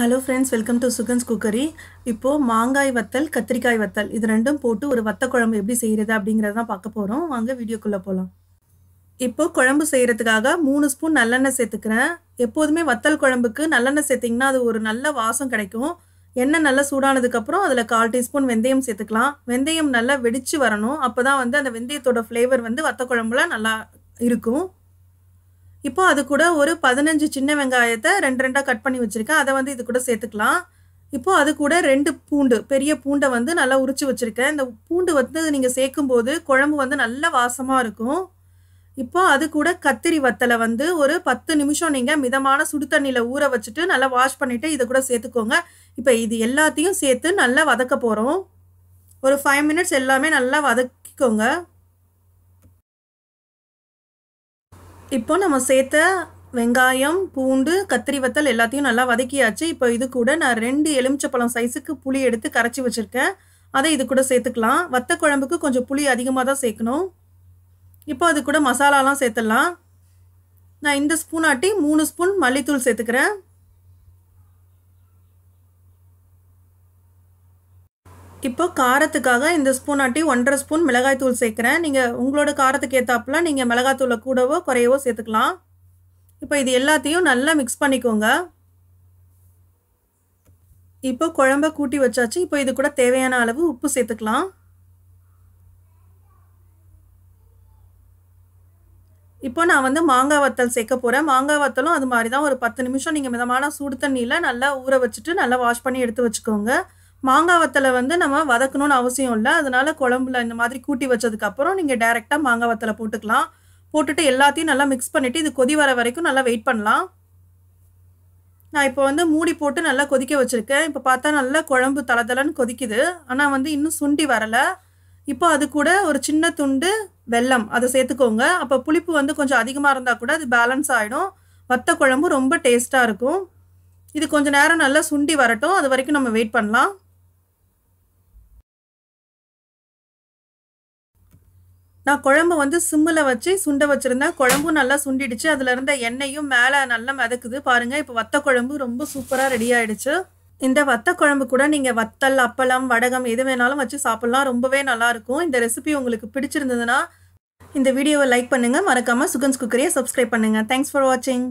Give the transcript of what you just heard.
hello friends welcome to Sugans cookery இப்போது மாங்காய் வத்தல் கத்திரிக்காய் வத்தல் இது ரெண்டும் போட்டு ஒரு வத்த குழம்பு எப்படி செய்கிறது அப்படிங்கிறத தான் பார்க்க போகிறோம் வாங்க வீடியோக்குள்ளே போகலாம் இப்போது குழம்பு செய்கிறதுக்காக மூணு ஸ்பூன் நல்லெண்ணெய் சேர்த்துக்கிறேன் எப்போதுமே வத்தல் குழம்புக்கு நல்லெண்ணெய் சேர்த்திங்கன்னா அது ஒரு நல்ல வாசம் கிடைக்கும் எண்ணெய் நல்லா சூடானதுக்கப்புறம் அதில் கால் டீஸ்பூன் வெந்தயம் சேர்த்துக்கலாம் வெந்தயம் நல்லா வெடித்து வரணும் அப்போ தான் வந்து அந்த வெந்தயத்தோட ஃப்ளேவர் வந்து வத்த குழம்புல நல்லா இருக்கும் இப்போ அது கூட ஒரு பதினஞ்சு சின்ன வெங்காயத்தை ரெண்டு ரெண்டாக கட் பண்ணி வச்சுருக்கேன் அதை வந்து இது கூட சேர்த்துக்கலாம் இப்போது அது கூட ரெண்டு பூண்டு பெரிய பூண்டை வந்து நல்லா உரிச்சு வச்சுருக்கேன் இந்த பூண்டு வந்து நீங்கள் சேர்க்கும்போது குழம்பு வந்து நல்ல வாசமாக இருக்கும் இப்போ அது கூட கத்திரி வத்தலை வந்து ஒரு பத்து நிமிஷம் நீங்கள் மிதமான சுடு தண்ணியில் ஊற வச்சுட்டு நல்லா வாஷ் பண்ணிவிட்டு இதை கூட சேர்த்துக்கோங்க இப்போ இது எல்லாத்தையும் சேர்த்து நல்லா வதக்க போகிறோம் ஒரு ஃபைவ் மினிட்ஸ் எல்லாமே நல்லா வதக்கிக்கோங்க இப்போ நம்ம சேர்த்த வெங்காயம் பூண்டு கத்திரி வத்தல் எல்லாத்தையும் நல்லா வதக்கியாச்சு இப்போ இது கூட நான் ரெண்டு எலுமிச்சப்பழம் சைஸுக்கு புளி எடுத்து கரைச்சி வச்சுருக்கேன் அதை இது கூட சேர்த்துக்கலாம் வத்த குழம்புக்கு கொஞ்சம் புளி அதிகமாக தான் சேர்க்கணும் இப்போ அது கூட மசாலாலாம் சேர்த்துடலாம் நான் இந்த ஸ்பூனாட்டி மூணு ஸ்பூன் மல்லித்தூள் சேர்த்துக்கிறேன் இப்போ காரத்துக்காக இந்த ஸ்பூனாட்டி ஒன்றரை ஸ்பூன் மிளகாய்த்தூள் சேர்க்குறேன் நீங்கள் உங்களோட காரத்துக்கு ஏற்றாப்புல நீங்கள் மிளகாய்த்தூளை கூடவோ குறையவோ சேர்த்துக்கலாம் இப்போ இது எல்லாத்தையும் நல்லா மிக்ஸ் பண்ணிக்கோங்க இப்போ குழம்ப கூட்டி வச்சாச்சு இப்போ இது கூட தேவையான அளவு உப்பு சேர்த்துக்கலாம் இப்போ நான் வந்து மாங்காய் வத்தல் சேர்க்க போகிறேன் மாங்காய் வத்தலும் அது மாதிரி தான் ஒரு பத்து நிமிஷம் நீங்கள் மிதமான சூடு தண்ணியில் நல்லா ஊற வச்சுட்டு நல்லா வாஷ் பண்ணி எடுத்து வச்சுக்கோங்க மாங்காவத்தில் வந்து நம்ம வதக்கணும்னு அவசியம் இல்லை அதனால் குழம்புல இந்த மாதிரி கூட்டி வச்சதுக்கப்புறம் நீங்கள் டேரெக்டாக மாங்காவத்தில் போட்டுக்கலாம் போட்டுட்டு எல்லாத்தையும் நல்லா மிக்ஸ் பண்ணிவிட்டு இது கொதி வர வரைக்கும் நல்லா வெயிட் பண்ணலாம் நான் இப்போ வந்து மூடி போட்டு நல்லா கொதிக்க வச்சுருக்கேன் இப்போ பார்த்தா நல்லா குழம்பு தளதளன்னு கொதிக்குது ஆனால் வந்து இன்னும் சுண்டி வரலை இப்போ அது கூட ஒரு சின்ன துண்டு வெல்லம் அதை சேர்த்துக்கோங்க அப்போ புளிப்பு வந்து கொஞ்சம் அதிகமாக இருந்தால் கூட அது பேலன்ஸ் ஆகிடும் வத்த குழம்பு ரொம்ப டேஸ்ட்டாக இருக்கும் இது கொஞ்சம் நேரம் நல்லா சுண்டி வரட்டும் அது வரைக்கும் நம்ம வெயிட் பண்ணலாம் நான் குழம்பு வந்து சிம்மில் வச்சு சுண்ட வச்சுருந்தேன் குழம்பும் நல்லா சுண்டிடுச்சு அதில் இருந்த எண்ணெயும் மேலே நல்லா மிதக்குது பாருங்கள் இப்போ வத்த குழம்பு ரொம்ப சூப்பராக ரெடி ஆகிடுச்சு இந்த வத்த குழம்பு கூட நீங்கள் வத்தல் அப்பளம் வடகம் எது வேணாலும் வச்சு சாப்பிட்லாம் ரொம்பவே நல்லாயிருக்கும் இந்த ரெசிபி உங்களுக்கு பிடிச்சிருந்ததுன்னா இந்த வீடியோவை லைக் பண்ணுங்கள் மறக்காமல் சுகன்ஸ் குக்கரியை சப்ஸ்கிரைப் பண்ணுங்கள் தேங்க்ஸ் ஃபார் வாட்சிங்